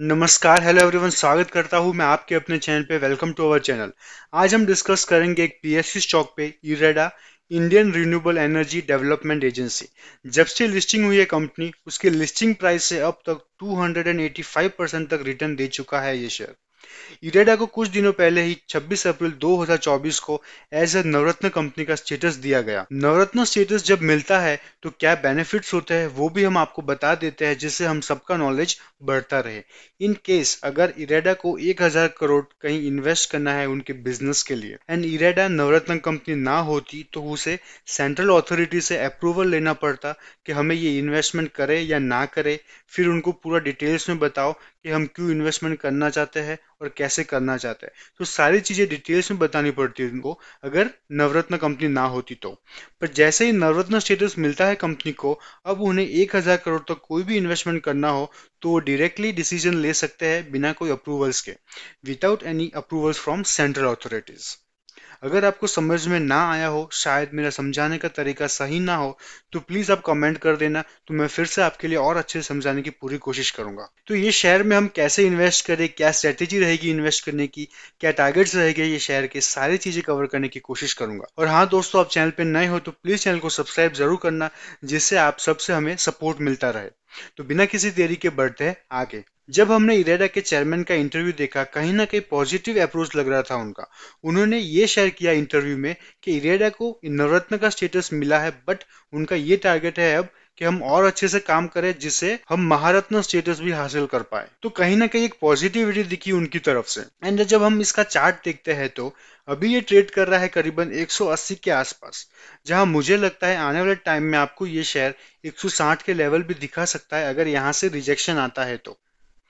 नमस्कार hello everyone स्वागत करता हूँ मैं आपके अपने चैनल पे वेलकम टू अवर चैनल आज हम डिस्कस करेंगे एक पीएससी स्टॉक पे IREDA Indian renewable energy development agency जब से लिस्टिंग हुई है कंपनी उसके लिस्टिंग प्राइस से अब तक 285 परसेंट तक रिटर्न दे चुका है ये शेयर इरेडा को कुछ दिनों पहले ही 26 अप्रैल 2024 को एज ए नवरत्न कंपनी का स्टेटस दिया गया नवरत्न स्टेटस जब मिलता है तो क्या बेनिफिट्स होते हैं वो भी हम आपको बता देते हैं जिससे हम सबका नॉलेज बढ़ता रहे इन केस अगर इरेडा को 1000 करोड़ कहीं इन्वेस्ट करना है उनके बिजनेस के लिए एंड इरेडा नवरत्न कंपनी ना होती तो उसे सेंट्रल अथॉरिटी से अप्रूवल लेना पड़ता कि हमें ये इन्वेस्टमेंट करे या ना करे फिर उनको पूरा डिटेल्स में बताओ कि हम क्यों इन्वेस्टमेंट करना चाहते हैं और कैसे करना चाहते हैं तो सारी चीज़ें डिटेल्स में बतानी पड़ती है उनको अगर नवरत्न कंपनी ना होती तो पर जैसे ही नवरत्न स्टेटस मिलता है कंपनी को अब उन्हें एक हज़ार करोड़ तक तो कोई भी इन्वेस्टमेंट करना हो तो वो डायरेक्टली डिसीजन ले सकते हैं बिना कोई अप्रूवल्स के without any approvals from central authorities अगर आपको समझ में ना आया हो शायद मेरा समझाने का तरीका सही ना हो तो प्लीज़ आप कमेंट कर देना तो मैं फिर से आपके लिए और अच्छे से समझाने की पूरी कोशिश करूंगा तो ये शेयर में हम कैसे इन्वेस्ट करें क्या स्ट्रेटेजी रहेगी इन्वेस्ट करने की क्या टारगेट्स रहेगा ये शेयर के सारी चीज़ें कवर करने की कोशिश करूंगा और हाँ दोस्तों आप चैनल पर नए हो तो प्लीज़ चैनल को सब्सक्राइब जरूर करना जिससे आप सबसे हमें सपोर्ट मिलता रहे तो बिना किसी देरी के बढ़ते हैं आगे जब हमने इरेडा के चेयरमैन का इंटरव्यू देखा कहीं ना कहीं पॉजिटिव अप्रोच लग रहा था उनका उन्होंने ये शेयर किया इंटरव्यू में कि इरेडा को नवरत्न का स्टेटस मिला है बट उनका ये टारगेट है अब कि हम और अच्छे से काम करें जिससे हम महारत्न स्टेटस भी हासिल कर पाए तो कहीं ना कहीं एक पॉजिटिविटी दिखी उनकी तरफ से एंड जब हम इसका चार्ट देखते हैं तो अभी ये ट्रेड कर रहा है करीबन 180 के आसपास जहां मुझे लगता है आने वाले टाइम में आपको ये शेयर 160 के लेवल भी दिखा सकता है अगर यहाँ से रिजेक्शन आता है तो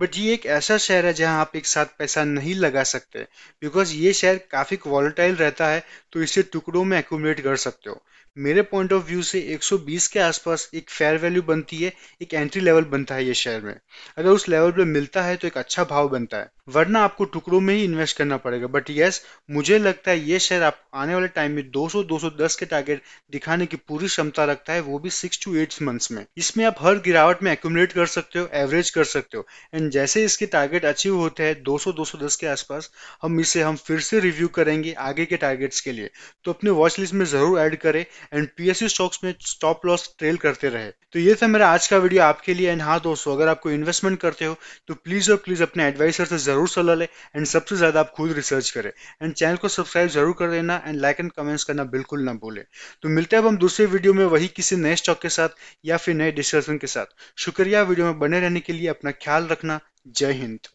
बट ये एक ऐसा शहर है जहां आप एक साथ पैसा नहीं लगा सकते बिकॉज ये शेयर काफ़ी वॉलेटाइल रहता है तो इसे टुकड़ों में एकोमोडेट कर सकते हो मेरे पॉइंट ऑफ व्यू से 120 के आसपास एक फेयर वैल्यू बनती है एक एंट्री लेवल बनता है ये शेयर में अगर उस लेवल पे मिलता है तो एक अच्छा भाव बनता है वरना आपको टुकड़ों में ही इन्वेस्ट करना पड़ेगा बट यस मुझे लगता है ये शेयर आप आने वाले टाइम में 200-210 के टारगेट दिखाने की पूरी क्षमता रखता है वो भी सिक्स टू एट मंथ्स में इसमें आप हर गिरावट में एकोमोडेट कर सकते हो एवरेज कर सकते हो एंड लेकिन जैसे इसके टारगेट अचीव होते हैं 200 210 के आसपास हम इसे हम फिर से रिव्यू करेंगे आगे के टारगेट्स के लिए तो अपने वॉच लिस्ट में जरूर ऐड करें एंड पीएसयू स्टॉक्स में स्टॉप लॉस ट्रेल करते रहे तो ये था मेरा आज का वीडियो आपके लिए एंड हाँ दोस्तों अगर आपको इन्वेस्टमेंट करते हो तो प्लीज और प्लीज अपने एडवाइसर से जरूर सलाह लें एंड सबसे ज्यादा आप खुद रिसर्च करें एंड चैनल को सब्सक्राइब जरूर कर देना एंड लाइक एंड कमेंट्स करना बिल्कुल ना भूलें तो मिलते हैं अब हम दूसरे वीडियो में वही किसी नए स्टॉक के साथ या फिर नए डिस्कशन के साथ शुक्रिया वीडियो में बने रहने के लिए अपना ख्याल रखना जय हिंद